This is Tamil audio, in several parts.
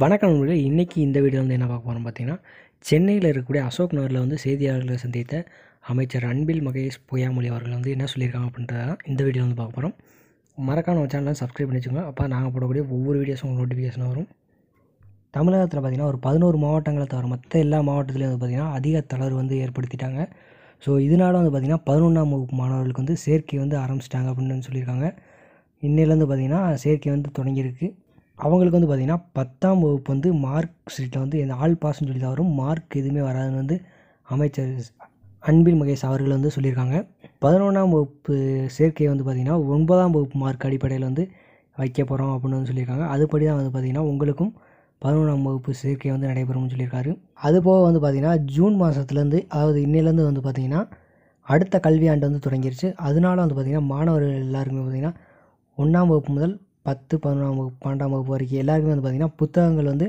வணக்கம் நண்பர்கள் இன்றைக்கி இந்த வீடியோ வந்து என்ன பார்க்க போகிறோம் பார்த்தீங்கன்னா சென்னையில் இருக்கக்கூடிய அசோக் நகரில் வந்து செய்தியாளர்களை சந்தித்த அமைச்சர் அன்பில் மகேஷ் பொய்யாமொழி அவர்கள் வந்து என்ன சொல்லியிருக்காங்க அப்படின்றத இந்த வீடியோ வந்து பார்க்க போகிறோம் மறக்காம சேனலில் சப்ஸ்கிரைப் பண்ணி வச்சுக்கோங்க அப்போ நாங்கள் போடக்கூடிய ஒவ்வொரு வீடியோஸும் உங்களுக்கு நோட்டிஃபிகேஷன் வரும் தமிழகத்தில் பார்த்திங்கன்னா ஒரு பதினோரு மாவட்டங்களை தவிர மற்ற எல்லா மாவட்டத்துலேயும் வந்து பார்த்திங்கன்னா அதிக தளர்வு வந்து ஏற்படுத்திட்டாங்க ஸோ இதனால் வந்து பார்த்திங்கன்னா பதினொன்றாம் வகுப்பு மாணவர்களுக்கு வந்து சேர்க்கை வந்து ஆரம்பிச்சிட்டாங்க அப்படின்னு சொல்லியிருக்காங்க இன்னிலேருந்து பார்த்திங்கன்னா சேர்க்கை வந்து தொடங்கியிருக்கு அவங்களுக்கு வந்து பார்த்திங்கன்னா பத்தாம் வகுப்பு வந்து மார்க் ஷீட்டில் வந்து எந்த ஆள் பாஸ்ன்னு சொல்லி தான் வரும் மார்க் எதுவுமே வராதுன்னு வந்து அமைச்சர் அன்பில் மகேஷ் அவர்கள் வந்து சொல்லியிருக்காங்க பதினொன்றாம் வகுப்பு சேர்க்கையை வந்து பார்த்திங்கன்னா ஒன்பதாம் வகுப்பு மார்க் அடிப்படையில் வந்து வைக்க போகிறோம் அப்படின்னு வந்து சொல்லியிருக்காங்க அதுபடி தான் வந்து பார்த்திங்கன்னா உங்களுக்கும் பதினொன்றாம் வகுப்பு சேர்க்கை வந்து நடைபெறும்னு சொல்லியிருக்காரு அதுபோக வந்து பார்த்திங்கன்னா ஜூன் மாதத்துலேருந்து அதாவது இன்னிலேருந்து வந்து பார்த்திங்கன்னா அடுத்த கல்வியாண்டு வந்து தொடங்கிருச்சு அதனால வந்து பார்த்திங்கன்னா மாணவர்கள் எல்லாருமே பார்த்திங்கன்னா ஒன்றாம் வகுப்பு முதல் பத்து பதினொன்றாம் வகுப்பு பன்னெண்டாம் வகுப்பு வரைக்கும் எல்லாருக்குமே வந்து பார்த்திங்கன்னா புத்தகங்கள் வந்து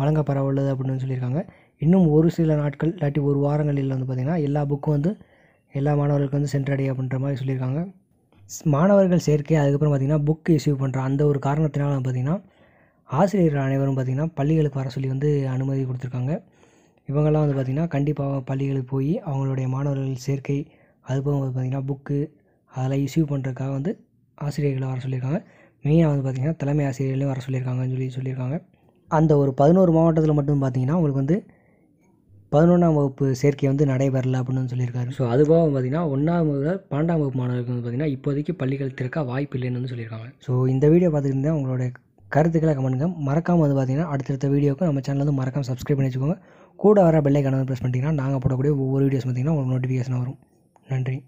வழங்கப்பட உள்ளது அப்படின்னு சொல்லியிருக்காங்க இன்னும் ஒரு சில நாட்கள் இல்லாட்டி ஒரு வாரங்களில் வந்து பார்த்திங்கன்னா எல்லா புக்கும் வந்து எல்லா மாணவர்களுக்கும் வந்து சென்றடைய அப்படின்ற மாதிரி சொல்லியிருக்காங்க மாணவர்கள் சேர்க்கை அதுக்கப்புறம் பார்த்திங்கன்னா புக் இஷ்யூ பண்ணுற அந்த ஒரு காரணத்தினால பார்த்திங்கன்னா ஆசிரியர்கள் அனைவரும் பார்த்திங்கன்னா பள்ளிகளுக்கு வர சொல்லி வந்து அனுமதி கொடுத்துருக்காங்க இவங்கெல்லாம் வந்து பார்த்திங்கன்னா கண்டிப்பாக பள்ளிகளுக்கு போய் அவங்களுடைய மாணவர்கள் சேர்க்கை அதுபோக வந்து பார்த்திங்கன்னா புக்கு அதெல்லாம் இஷ்யூ பண்ணுறதுக்காக வந்து ஆசிரியர்களை வர சொல்லியிருக்காங்க மெயினாக வந்து பார்த்திங்கன்னா தலைமை ஆசிரியர்களையும் வர சொல்லியிருக்காங்கன்னு சொல்லி சொல்லியிருக்காங்க அந்த ஒரு பதினோரு மாவட்டத்தில் மட்டும் பார்த்திங்கன்னா உங்களுக்கு வந்து பதினொன்றாம் வகுப்பு சேர்க்கை வந்து நடைபெறலை அப்படின்னு சொல்லியிருக்காரு ஸோ அதுபோக பார்த்திங்கன்னா ஒன்றாம் முதல் பன்னெண்டாம் வகுப்பு மாணவர்களுக்கு வந்து பார்த்திங்கன்னா இப்போதைக்கு பள்ளிகள் திறக்க வாய்ப்பு இல்லைன்னு வந்து சொல்லியிருக்காங்க ஸோ இந்த வீடியோ பார்த்துக்கிட்டு உங்களுடைய கருத்துக்களை கமெண்ட்டுங்க மறக்காமல் வந்து பார்த்திங்கன்னா அடுத்தடுத்த வீடியோக்கு நம்ம சேனல் வந்து மறக்காமல் சப்ஸ்கிரைப் பண்ணி வச்சுக்கோங்க கூட வர பெல்லைக்கான ப்ரெஸ் பண்ணிட்டீங்கன்னா நாங்கள் போடக்கூடிய ஒவ்வொரு வீடியோஸ் பார்த்திங்கன்னா உங்களுக்கு நோட்டிஃபிகேஷன் வரும் நன்றி